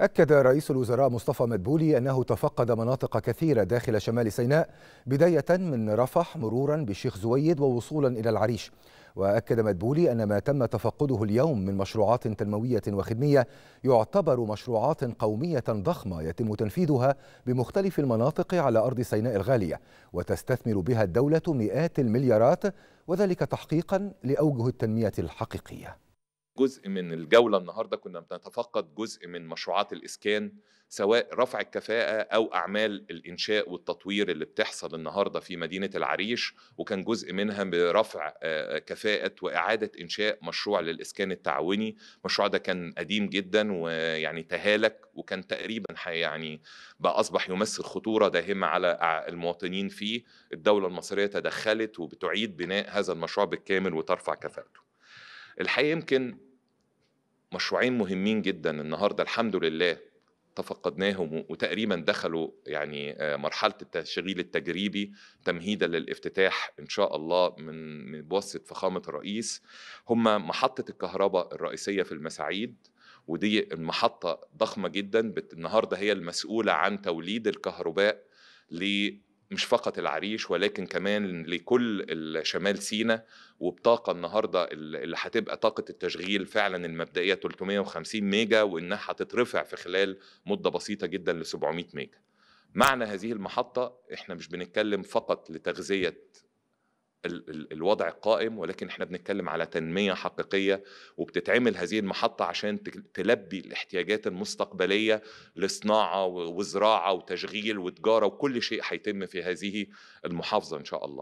أكد رئيس الوزراء مصطفى مدبولي أنه تفقد مناطق كثيرة داخل شمال سيناء بداية من رفح مرورا بالشيخ زويد ووصولا إلى العريش وأكد مدبولي أن ما تم تفقده اليوم من مشروعات تنموية وخدمية يعتبر مشروعات قومية ضخمة يتم تنفيذها بمختلف المناطق على أرض سيناء الغالية وتستثمر بها الدولة مئات المليارات وذلك تحقيقا لأوجه التنمية الحقيقية جزء من الجولة النهاردة كنا بنتفقد جزء من مشروعات الإسكان سواء رفع الكفاءة أو أعمال الإنشاء والتطوير اللي بتحصل النهاردة في مدينة العريش وكان جزء منها برفع آه، كفاءة وإعادة إنشاء مشروع للإسكان التعاوني المشروع ده كان قديم جدا ويعني تهالك وكان تقريبا يعني بقى أصبح يمثل خطورة داهمة على المواطنين فيه الدولة المصرية تدخلت وبتعيد بناء هذا المشروع بالكامل وترفع كفاءته الحقيقه يمكن مشروعين مهمين جدا النهارده الحمد لله تفقدناهم وتقريبا دخلوا يعني آه، مرحله التشغيل التجريبي تمهيدا للافتتاح ان شاء الله من بواسطه فخامه الرئيس هما محطه الكهرباء الرئيسيه في المساعيد ودي المحطه ضخمه جدا النهارده هي المسؤوله عن توليد الكهرباء مش فقط العريش ولكن كمان لكل شمال سينا وبطاقة النهاردة اللي هتبقى طاقة التشغيل فعلا المبدئية 350 ميجا وإنها هتترفع في خلال مدة بسيطة جدا ل 700 ميجا معنى هذه المحطة احنا مش بنتكلم فقط لتغذية الوضع قائم ولكن احنا بنتكلم على تنمية حقيقية وبتتعمل هذه المحطة عشان تلبي الاحتياجات المستقبلية لصناعة وزراعة وتشغيل وتجارة وكل شيء هيتم في هذه المحافظة إن شاء الله